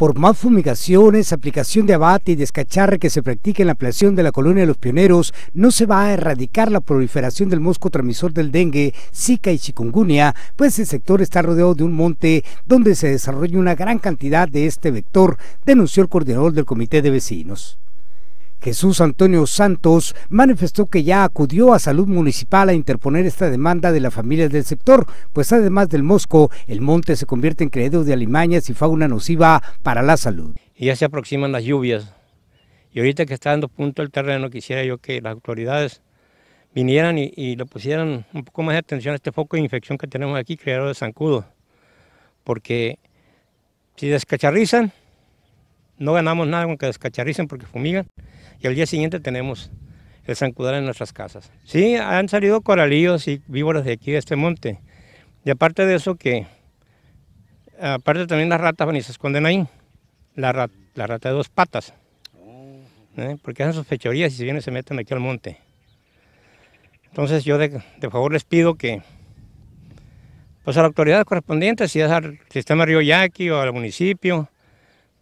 por más fumigaciones, aplicación de abate y descacharre que se practique en la ampliación de la colonia de los pioneros, no se va a erradicar la proliferación del mosco transmisor del dengue, zika y chikungunya, pues el sector está rodeado de un monte donde se desarrolla una gran cantidad de este vector, denunció el coordinador del Comité de Vecinos. Jesús Antonio Santos manifestó que ya acudió a Salud Municipal a interponer esta demanda de las familias del sector, pues además del mosco, el monte se convierte en credo de alimañas y fauna nociva para la salud. Y ya se aproximan las lluvias, y ahorita que está dando punto el terreno, quisiera yo que las autoridades vinieran y, y le pusieran un poco más de atención a este foco de infección que tenemos aquí, creador de zancudo, porque si descacharrizan, no ganamos nada con que descacharicen porque fumigan y al día siguiente tenemos el zancudal en nuestras casas. Sí, han salido coralillos y víboras de aquí, de este monte. Y aparte de eso que, aparte también las ratas van y se esconden ahí. La, rata de dos patas. ¿eh? Porque hacen sus fechorías y si vienen se meten aquí al monte. Entonces yo de, de favor les pido que, pues a la autoridad correspondiente, si es al sistema Río Yaqui o al municipio,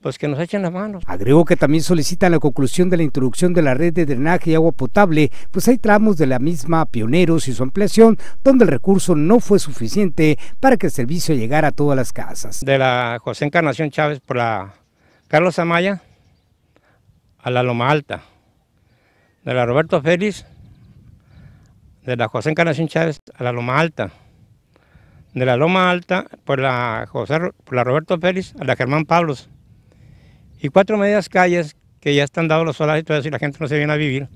pues que nos echen las manos. Agregó que también solicitan la conclusión de la introducción de la red de drenaje y agua potable, pues hay tramos de la misma Pioneros y su ampliación donde el recurso no fue suficiente para que el servicio llegara a todas las casas. De la José Encarnación Chávez por la Carlos Amaya a la Loma Alta, de la Roberto Félix, de la José Encarnación Chávez a la Loma Alta, de la Loma Alta por la, José, por la Roberto Félix a la Germán Pablos, y cuatro medias calles que ya están dados los solares y todo eso y la gente no se viene a vivir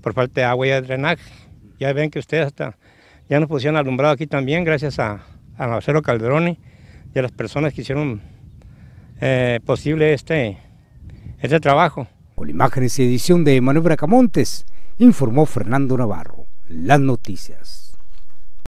por falta de agua y de drenaje. Ya ven que ustedes hasta ya nos pusieron alumbrado aquí también gracias a, a Marcelo Calderoni y a las personas que hicieron eh, posible este, este trabajo. Con imágenes y edición de Manuel Bracamontes, informó Fernando Navarro. Las noticias.